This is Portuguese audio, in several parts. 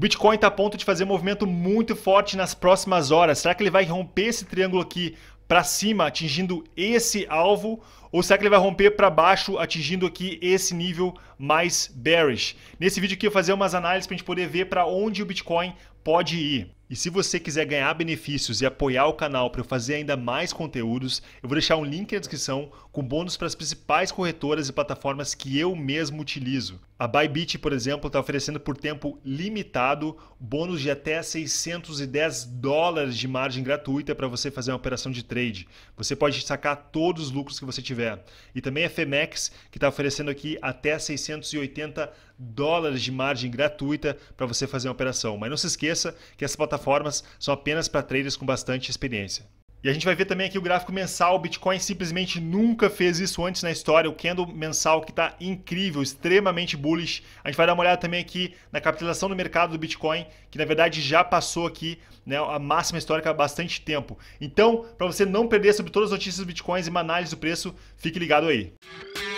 Bitcoin está a ponto de fazer um movimento muito forte nas próximas horas. Será que ele vai romper esse triângulo aqui para cima, atingindo esse alvo? Ou será que ele vai romper para baixo, atingindo aqui esse nível mais bearish? Nesse vídeo aqui eu vou fazer umas análises para a gente poder ver para onde o Bitcoin pode ir. E se você quiser ganhar benefícios e apoiar o canal para eu fazer ainda mais conteúdos, eu vou deixar um link na descrição com bônus para as principais corretoras e plataformas que eu mesmo utilizo. A Bybit, por exemplo, está oferecendo por tempo limitado bônus de até 610 dólares de margem gratuita para você fazer uma operação de trade. Você pode sacar todos os lucros que você tiver. E também a Femex, que está oferecendo aqui até 680 dólares dólares de margem gratuita para você fazer uma operação. Mas não se esqueça que essas plataformas são apenas para traders com bastante experiência. E a gente vai ver também aqui o gráfico mensal. O Bitcoin simplesmente nunca fez isso antes na história. O candle mensal que está incrível, extremamente bullish. A gente vai dar uma olhada também aqui na capitalização do mercado do Bitcoin, que na verdade já passou aqui né, a máxima histórica há bastante tempo. Então, para você não perder sobre todas as notícias do Bitcoin e uma análise do preço, fique ligado aí. Música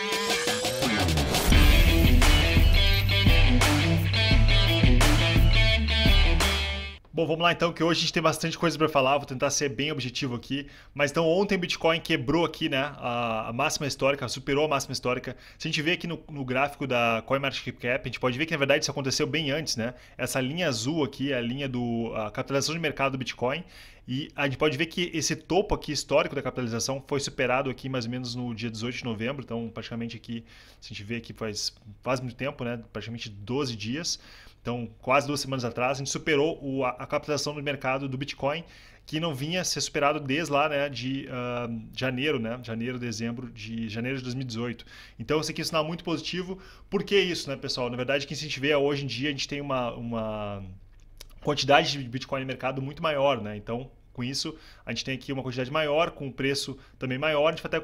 Bom, vamos lá então, que hoje a gente tem bastante coisa para falar, vou tentar ser bem objetivo aqui. Mas então, ontem o Bitcoin quebrou aqui, né, a, a máxima histórica, superou a máxima histórica. Se a gente vê aqui no, no gráfico da CoinMarketCap, a gente pode ver que na verdade isso aconteceu bem antes, né? Essa linha azul aqui é a linha do a capitalização de mercado do Bitcoin. E a gente pode ver que esse topo aqui histórico da capitalização foi superado aqui mais ou menos no dia 18 de novembro, então praticamente aqui, se a gente vê aqui faz, faz muito tempo, né? Praticamente 12 dias. Então, quase duas semanas atrás, a gente superou o, a, capitalização do mercado do Bitcoin, que não vinha a ser superado desde lá né, de uh, janeiro, né? Janeiro, dezembro de janeiro de 2018. Então, isso aqui é um sinal muito positivo. Por que isso, né, pessoal? Na verdade, o que a gente vê é, hoje em dia, a gente tem uma, uma quantidade de Bitcoin no mercado muito maior, né? Então, com isso, a gente tem aqui uma quantidade maior, com um preço também maior, a gente vai ter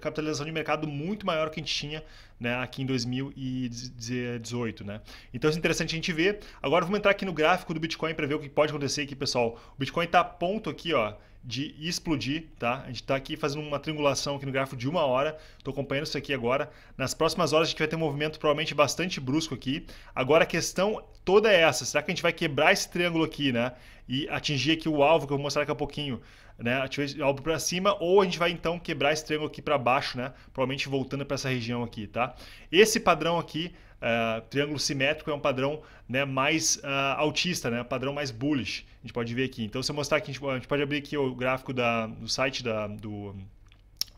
capitalização de mercado muito maior que a gente tinha né, aqui em 2018. Né? Então é interessante a gente ver. Agora vamos entrar aqui no gráfico do Bitcoin para ver o que pode acontecer aqui, pessoal. O Bitcoin está a ponto aqui, ó de explodir, tá? A gente está aqui fazendo uma triangulação aqui no gráfico de uma hora, estou acompanhando isso aqui agora. Nas próximas horas a gente vai ter um movimento provavelmente bastante brusco aqui. Agora a questão toda é essa, será que a gente vai quebrar esse triângulo aqui, né? E atingir aqui o alvo que eu vou mostrar daqui a pouquinho né? Deixa eu para cima, ou a gente vai então quebrar esse triângulo aqui para baixo, né? Provavelmente voltando para essa região aqui, tá? Esse padrão aqui, uh, triângulo simétrico, é um padrão né, mais uh, é, altista, né? Padrão mais bullish, a gente pode ver aqui. Então, se eu mostrar aqui, a gente, pode abrir aqui o gráfico da, do site da, do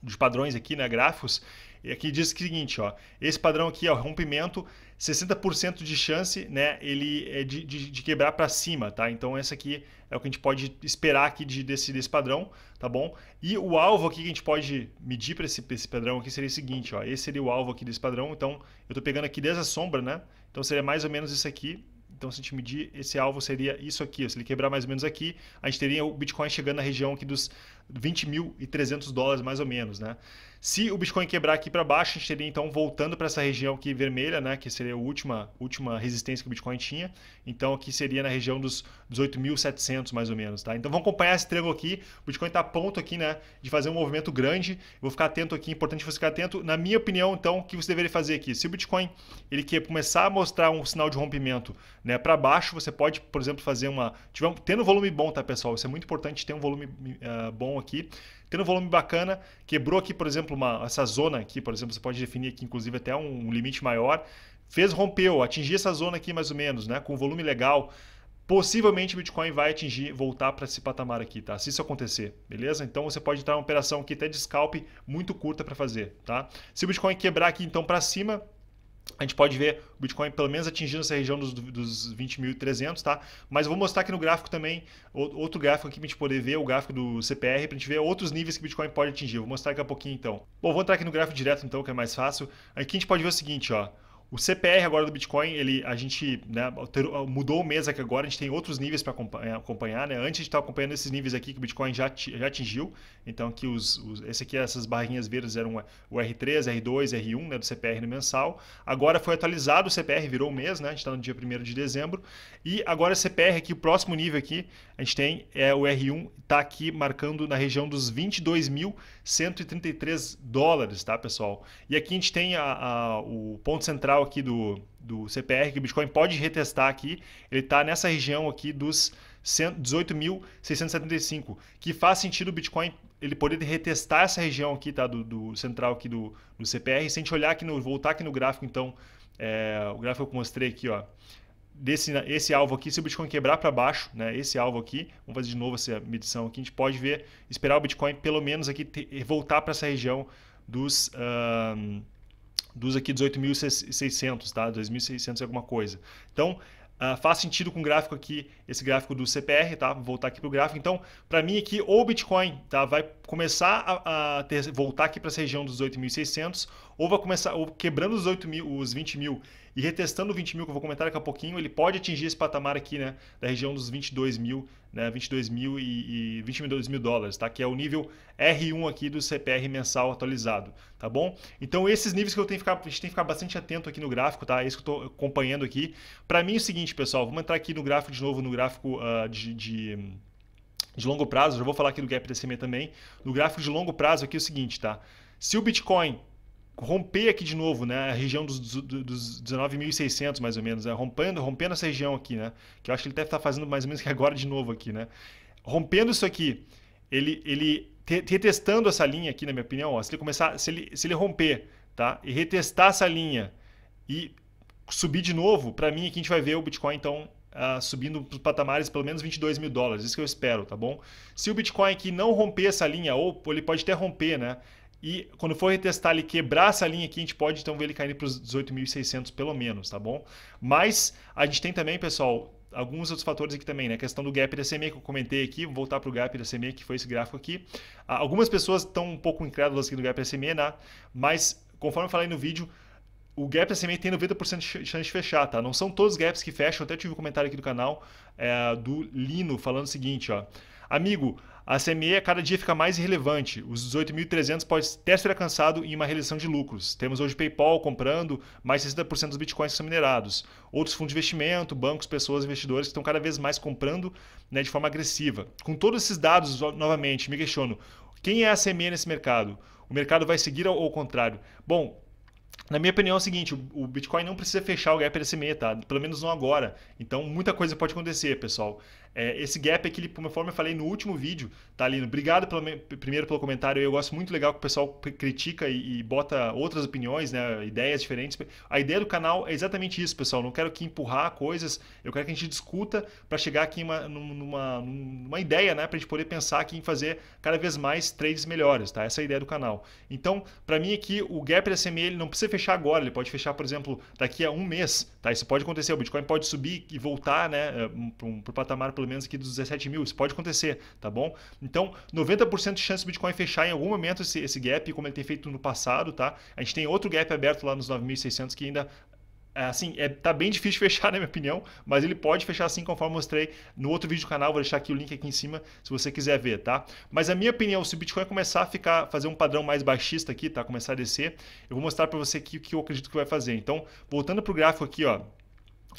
dos padrões aqui, né, gráficos, e aqui diz o seguinte, ó, esse padrão aqui, ó, rompimento, 60% de chance, né, ele é de, de, de quebrar para cima, tá? Então essa aqui é o que a gente pode esperar aqui de, desse, desse padrão, tá bom? E o alvo aqui que a gente pode medir para esse, esse padrão aqui seria o seguinte, ó, esse seria o alvo aqui desse padrão, então eu tô pegando aqui desde a sombra, né? Então seria mais ou menos isso aqui, então, se a gente medir, esse alvo seria isso aqui. Se ele quebrar mais ou menos aqui, a gente teria o Bitcoin chegando na região aqui dos 20.300 mil e dólares mais ou menos, né? Se o Bitcoin quebrar aqui para baixo, a gente teria então voltando para essa região aqui vermelha, né? Que seria a última, última resistência que o Bitcoin tinha. Então aqui seria na região dos 18.700 mais ou menos, tá? Então vamos acompanhar esse triângulo aqui. O Bitcoin está pronto aqui, né? De fazer um movimento grande. Eu vou ficar atento aqui, é importante você ficar atento. Na minha opinião, então, o que você deveria fazer aqui? Se o Bitcoin ele quer começar a mostrar um sinal de rompimento, né? Para baixo, você pode, por exemplo, fazer uma. Tiver, tendo volume bom, tá, pessoal? Isso é muito importante ter um volume uh, bom aqui, tendo um volume bacana, quebrou aqui, por exemplo, uma, essa zona aqui, por exemplo, você pode definir aqui, inclusive, até um, um limite maior, fez, rompeu, atingir essa zona aqui mais ou menos, né, com volume legal, possivelmente o Bitcoin vai atingir, voltar para esse patamar aqui, tá? Se isso acontecer, beleza? Então você pode entrar uma operação aqui até de scalp muito curta para fazer, tá? Se o Bitcoin quebrar aqui então para cima, a gente pode ver o Bitcoin pelo menos atingindo essa região dos, dos 20.300, tá? Mas eu vou mostrar aqui no gráfico também, outro gráfico aqui para a gente poder ver, o gráfico do CPR, para a gente ver outros níveis que o Bitcoin pode atingir. vou mostrar daqui a pouquinho então. Bom, vou entrar aqui no gráfico direto então, que é mais fácil. Aqui a gente pode ver o seguinte, ó. O CPR agora do Bitcoin, ele, a gente né, mudou o mês aqui agora, a gente tem outros níveis para é, acompanhar. Né? Antes a gente estava acompanhando esses níveis aqui que o Bitcoin já, já atingiu. Então aqui os, os, esse aqui, essas barrinhas verdes eram o R3, R2, R1 né, do CPR no mensal. Agora foi atualizado o CPR, virou o mês, né? a gente está no dia 1 de dezembro. E agora o CPR aqui, o próximo nível aqui, a gente tem é o R1, está aqui marcando na região dos 22.133 dólares, tá pessoal? E aqui a gente tem a, a, o ponto central lateral aqui do, do CPR, que o Bitcoin pode retestar aqui, ele está nessa região aqui dos 18.675, que faz sentido o Bitcoin ele poder retestar essa região aqui, tá? Do, do central aqui do, do CPR. Se a gente olhar aqui no. voltar aqui no gráfico, então, é, o gráfico que eu mostrei aqui, ó. Desse, esse alvo aqui, se o Bitcoin quebrar para baixo, né, esse alvo aqui, vamos fazer de novo essa medição aqui, a gente pode ver, esperar o Bitcoin pelo menos aqui voltar para essa região dos dos aqui 18.600, tá? 2.600 e alguma coisa. Então, Uh, faz sentido com o gráfico aqui, esse gráfico do CPR, tá? Vou voltar aqui para o gráfico. Então, para mim aqui, ou Bitcoin tá? vai começar a, a ter, voltar aqui para essa região dos 8.600, ou vai começar ou quebrando os 8 mil, os 20 mil e retestando o 20 mil que eu vou comentar daqui a pouquinho, ele pode atingir esse patamar aqui, né, da região dos 22 mil, né, 22 mil e, e 22 mil dólares, tá? Que é o nível R1 aqui do CPR mensal atualizado, tá bom? Então esses níveis que eu tenho que ficar, a gente tem que ficar bastante atento aqui no gráfico, tá? É isso que eu estou acompanhando aqui. Para mim é o seguinte, pessoal, vamos entrar aqui no gráfico de novo, no gráfico uh, de, de de longo prazo, já vou falar aqui do gap DCM também. No gráfico de longo prazo aqui é o seguinte, tá? Se o Bitcoin romper aqui de novo, né, a região dos, dos 19.600 mais ou menos, né, rompendo, rompendo essa região aqui, né, que eu acho que ele deve estar tá fazendo mais ou menos que agora de novo aqui, né, rompendo isso aqui, ele, ele retestando essa linha aqui, na minha opinião, ó, se ele começar, se ele, se ele romper, tá, e retestar essa linha e subir de novo, para mim aqui a gente vai ver o Bitcoin então uh, subindo para os patamares pelo menos 22 mil dólares. Isso que eu espero, tá bom? Se o Bitcoin aqui não romper essa linha, ou ele pode até romper, né? E quando for retestar ele quebrar essa linha aqui, a gente pode então ver ele caindo para os 18.600 pelo menos, tá bom? Mas a gente tem também, pessoal, alguns outros fatores aqui também, né? A questão do gap da CME que eu comentei aqui, vou voltar para o gap da CME, que foi esse gráfico aqui. Ah, algumas pessoas estão um pouco incrédulas aqui do gap da CME, né? Mas conforme eu falei no vídeo, o gap da CME tem 90% de chance de fechar, tá? Não são todos os gaps que fecham. Eu até tive um comentário aqui do canal é, do Lino falando o seguinte, ó. Amigo, a CME a cada dia fica mais irrelevante. Os 18.300 pode até ser alcançado em uma realização de lucros. Temos hoje PayPal comprando mais 60% dos bitcoins que são minerados. Outros fundos de investimento, bancos, pessoas, investidores que estão cada vez mais comprando né, de forma agressiva. Com todos esses dados, novamente, me questiono. Quem é a CME nesse mercado? O mercado vai seguir ou ao contrário? Bom, na minha opinião é o seguinte, o Bitcoin não precisa fechar o gap LCM, tá? Pelo menos não agora. Então muita coisa pode acontecer, pessoal. É, esse gap aqui, é ele, conforme eu falei no último vídeo, tá, ali Obrigado pelo, primeiro pelo comentário. Eu gosto muito legal que o pessoal critica e, e, bota outras opiniões, né? Ideias diferentes. A ideia do canal é exatamente isso, pessoal. Não quero que empurrar coisas, eu quero que a gente discuta para chegar aqui uma, numa, numa ideia, né? Pra gente poder pensar aqui em fazer cada vez mais trades melhores, tá? Essa é a ideia do canal. Então, para mim aqui, o gap da SMA ele não precisa fechar agora, ele pode fechar, por exemplo, daqui a um mês, tá? Isso pode acontecer, o Bitcoin pode subir e voltar, né? É, para o um patamar pelo menos aqui dos 17 mil. Isso pode acontecer, tá bom? Então, 90% de chance do Bitcoin fechar em algum momento esse, esse gap, como ele tem feito no passado, tá? A gente tem outro gap aberto lá nos 9.600 que ainda é, assim, é, tá bem difícil fechar, na minha opinião, mas ele pode fechar assim conforme mostrei no outro vídeo do canal, vou deixar aqui o link aqui em cima se você quiser ver, tá? Mas a minha opinião, se o Bitcoin começar a ficar, fazer um padrão mais baixista aqui, tá? Começar a descer, eu vou mostrar para você aqui o que eu acredito que vai fazer. Então, voltando pro gráfico aqui, ó,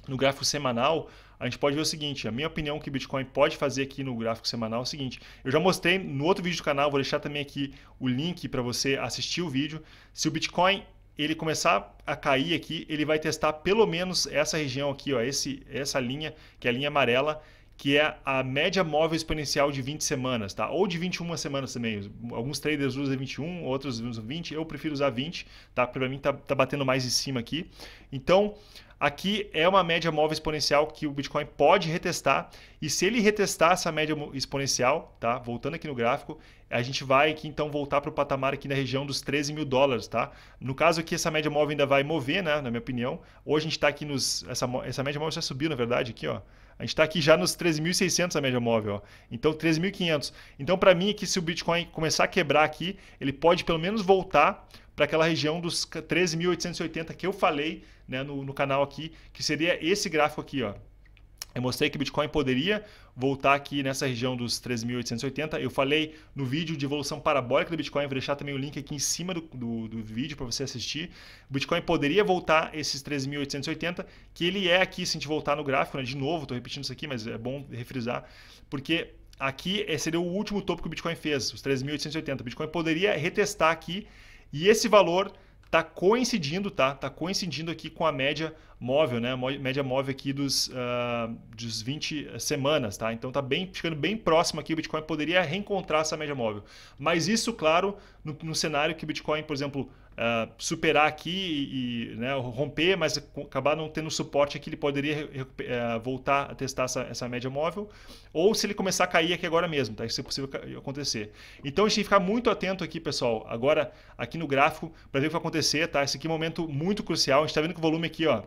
no gráfico semanal, a gente pode ver o seguinte, a minha opinião que o Bitcoin pode fazer aqui no gráfico semanal é o seguinte, eu já mostrei no outro vídeo do canal, vou deixar também aqui o link para você assistir o vídeo, se o Bitcoin ele começar a cair aqui, ele vai testar pelo menos essa região aqui, ó, esse, essa linha, que é a linha amarela, que é a média móvel exponencial de 20 semanas, tá? Ou de 21 semanas também. Alguns traders usam 21, outros usam 20. Eu prefiro usar 20, tá? Porque para mim está tá batendo mais em cima aqui. Então, Aqui é uma média móvel exponencial que o Bitcoin pode retestar. E se ele retestar essa média exponencial, tá? Voltando aqui no gráfico, a gente vai aqui então voltar para o patamar aqui na região dos 13 mil dólares, tá? No caso aqui, essa média móvel ainda vai mover, né? Na minha opinião. Hoje a gente está aqui nos. Essa, essa média móvel já subiu, na verdade, aqui, ó. A gente está aqui já nos 13.600 a média móvel, ó. Então 13.500. Então, para mim, aqui, se o Bitcoin começar a quebrar aqui, ele pode pelo menos voltar para aquela região dos 13.880 que eu falei né, no, no canal aqui, que seria esse gráfico aqui, ó. Eu mostrei que o Bitcoin poderia voltar aqui nessa região dos 3.880. Eu falei no vídeo de evolução parabólica do Bitcoin, vou deixar também o link aqui em cima do, do, do vídeo para você assistir. O Bitcoin poderia voltar esses 3.880, que ele é aqui, se a gente voltar no gráfico, né? de novo, estou repetindo isso aqui, mas é bom refrisar, porque aqui seria o último topo que o Bitcoin fez, os 3.880. O Bitcoin poderia retestar aqui e esse valor está coincidindo, tá? Está coincidindo aqui com a média móvel, né? Média móvel aqui dos, uh, dos 20 semanas, tá? Então tá bem, ficando bem próximo aqui, o Bitcoin poderia reencontrar essa média móvel. Mas isso, claro, no, no cenário que o Bitcoin, por exemplo, uh, superar aqui e, e né, romper, mas acabar não tendo suporte aqui, ele poderia uh, voltar a testar essa, essa média móvel. Ou se ele começar a cair aqui agora mesmo, tá? Isso é possível acontecer. Então a gente tem que ficar muito atento aqui, pessoal, agora aqui no gráfico, para ver o que vai acontecer, tá? Esse aqui é um momento muito crucial. A gente está vendo que o volume aqui, ó,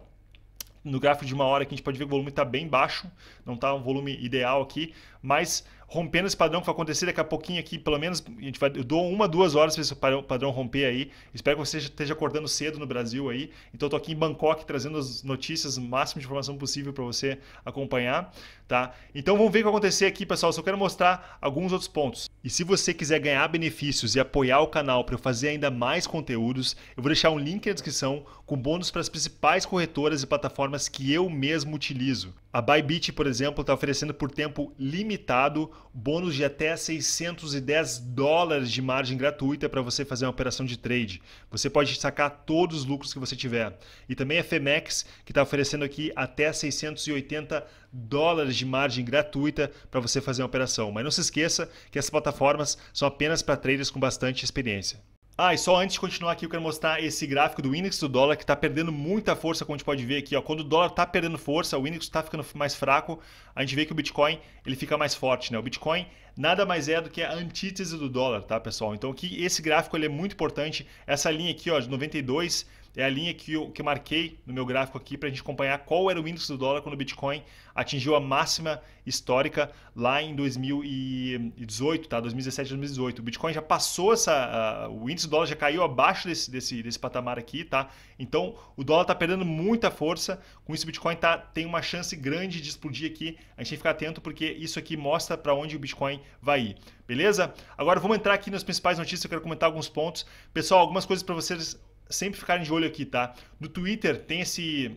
no gráfico de uma hora que a gente pode ver que o volume está bem baixo, não está um volume ideal aqui, mas rompendo esse padrão que vai acontecer daqui a pouquinho aqui, pelo menos a gente vai, eu dou uma, duas horas para esse padrão romper aí. Espero que você esteja acordando cedo no Brasil aí. Então eu tô aqui em Bangkok trazendo as notícias, o máximo de informação possível para você acompanhar, tá? Então vamos ver o que vai acontecer aqui, pessoal. só quero mostrar alguns outros pontos. E se você quiser ganhar benefícios e apoiar o canal para eu fazer ainda mais conteúdos, eu vou deixar um link na descrição com bônus para as principais corretoras e plataformas que eu mesmo utilizo. A Bybit, por exemplo, está oferecendo por tempo limitado bônus de até 610 dólares de margem gratuita para você fazer uma operação de trade. Você pode sacar todos os lucros que você tiver. E também a Femex, que está oferecendo aqui até 680 dólares de margem gratuita para você fazer uma operação. Mas não se esqueça que essas plataformas são apenas para traders com bastante experiência. Ah, e só antes de continuar aqui, eu quero mostrar esse gráfico do índice do dólar que está perdendo muita força, como a gente pode ver aqui. Ó. Quando o dólar está perdendo força, o índice está ficando mais fraco, a gente vê que o Bitcoin ele fica mais forte. Né? O Bitcoin nada mais é do que a antítese do dólar, tá, pessoal? Então aqui, esse gráfico ele é muito importante. Essa linha aqui ó, de 92 é a linha que eu, que eu marquei no meu gráfico aqui para a gente acompanhar qual era o índice do dólar quando o Bitcoin atingiu a máxima histórica lá em 2018, tá? 2017, 2018. O Bitcoin já passou essa. Uh, o índice do dólar já caiu abaixo desse, desse, desse patamar aqui, tá? Então o dólar está perdendo muita força. Com isso, o Bitcoin tá, tem uma chance grande de explodir aqui. A gente tem que ficar atento porque isso aqui mostra para onde o Bitcoin vai ir. Beleza? Agora vamos entrar aqui nas principais notícias. Eu quero comentar alguns pontos. Pessoal, algumas coisas para vocês sempre ficarem de olho aqui, tá? No Twitter tem esse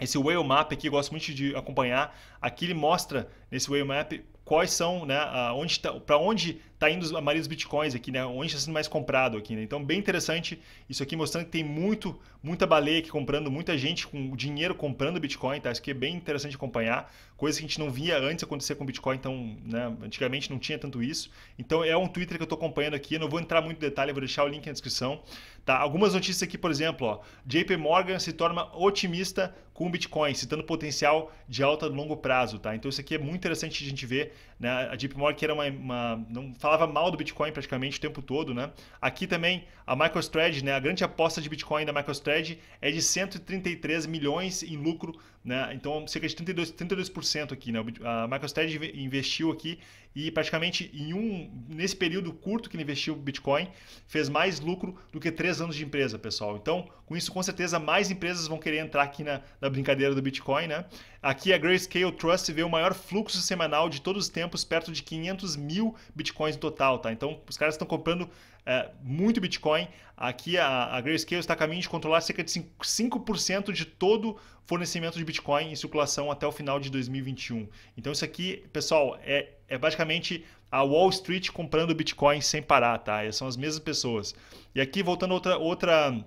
esse whale map aqui, eu gosto muito de acompanhar. Aqui ele mostra nesse whale map quais são, né, onde tá, para onde tá indo a maioria dos bitcoins aqui, né? Onde está sendo mais comprado aqui, né? Então, bem interessante isso aqui, mostrando que tem muito, muita baleia aqui comprando, muita gente com dinheiro comprando Bitcoin, tá? Isso aqui é bem interessante acompanhar, coisa que a gente não via antes acontecer com Bitcoin, então, né? Antigamente não tinha tanto isso. Então, é um Twitter que eu estou acompanhando aqui, eu não vou entrar muito em detalhe, vou deixar o link na descrição, tá? Algumas notícias aqui, por exemplo, ó, JP Morgan se torna otimista com Bitcoin, citando potencial de alta a longo prazo, tá? Então, isso aqui é muito interessante a gente ver né? A JPMorgan que era uma, uma, não falava mal do Bitcoin praticamente o tempo todo, né? Aqui também a MicroStrategy, né? A grande aposta de Bitcoin da MicroStrategy é de 133 milhões em lucro né? Então, cerca de 32%, 32 aqui. Né? A MicroStrategy investiu aqui e praticamente em um, nesse período curto que ele investiu Bitcoin, fez mais lucro do que três anos de empresa, pessoal. Então, com isso, com certeza, mais empresas vão querer entrar aqui na, na brincadeira do Bitcoin. Né? Aqui a Grayscale Trust vê o maior fluxo semanal de todos os tempos, perto de 500 mil Bitcoins no total. Tá? Então, os caras estão comprando é, muito Bitcoin. Aqui a, a Grayscale está a caminho de controlar cerca de 5% de todo fornecimento de Bitcoin em circulação até o final de 2021. Então isso aqui, pessoal, é, é basicamente a Wall Street comprando Bitcoin sem parar, tá? São as mesmas pessoas. E aqui, voltando a outra... outra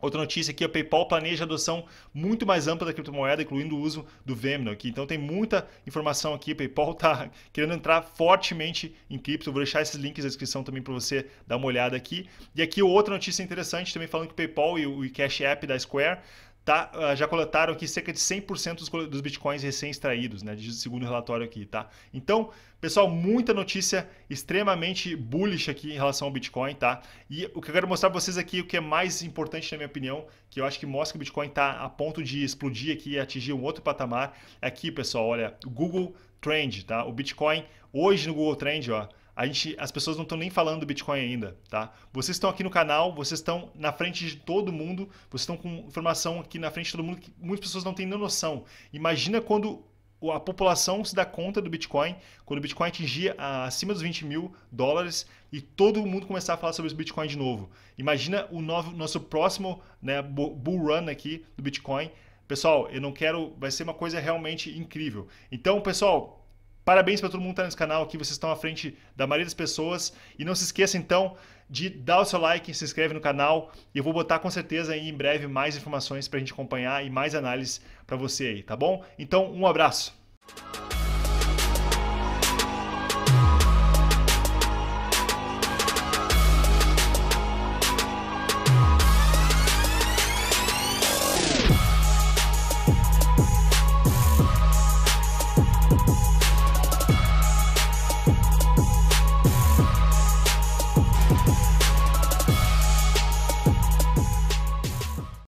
Outra notícia aqui, a PayPal planeja adoção muito mais ampla da criptomoeda, incluindo o uso do Venmo aqui. Então tem muita informação aqui, o PayPal está querendo entrar fortemente em cripto. Vou deixar esses links na descrição também para você dar uma olhada aqui. E aqui outra notícia interessante também falando que o PayPal e o Cash App da Square Tá, ah, já coletaram aqui cerca de 100% dos, dos bitcoins recém-extraídos, né? o segundo relatório aqui, tá? Então, pessoal, muita notícia extremamente bullish aqui em relação ao Bitcoin, tá? E o que eu quero mostrar para vocês aqui, o que é mais importante na minha opinião, que eu acho que mostra que o Bitcoin está a ponto de explodir aqui e atingir um outro patamar, é aqui, pessoal, olha, Google Trend, tá? O Bitcoin hoje no Google Trend, ó, a gente, as pessoas não estão nem falando do Bitcoin ainda, tá? Vocês estão aqui no canal, vocês estão na frente de todo mundo, vocês estão com informação aqui na frente de todo mundo que muitas pessoas não têm nem noção. Imagina quando a população se dá conta do Bitcoin, quando o Bitcoin atingir acima dos 20 mil dólares e todo mundo começar a falar sobre o Bitcoin de novo. Imagina o novo, nosso próximo né, bull run aqui do Bitcoin. Pessoal, eu não quero. Vai ser uma coisa realmente incrível. Então, pessoal, Parabéns para todo mundo que está nesse canal aqui, vocês estão à frente da maioria das pessoas. E não se esqueça então de dar o seu like, se inscreve no canal. E eu vou botar com certeza aí em breve mais informações para a gente acompanhar e mais análise para você aí, tá bom? Então, um abraço!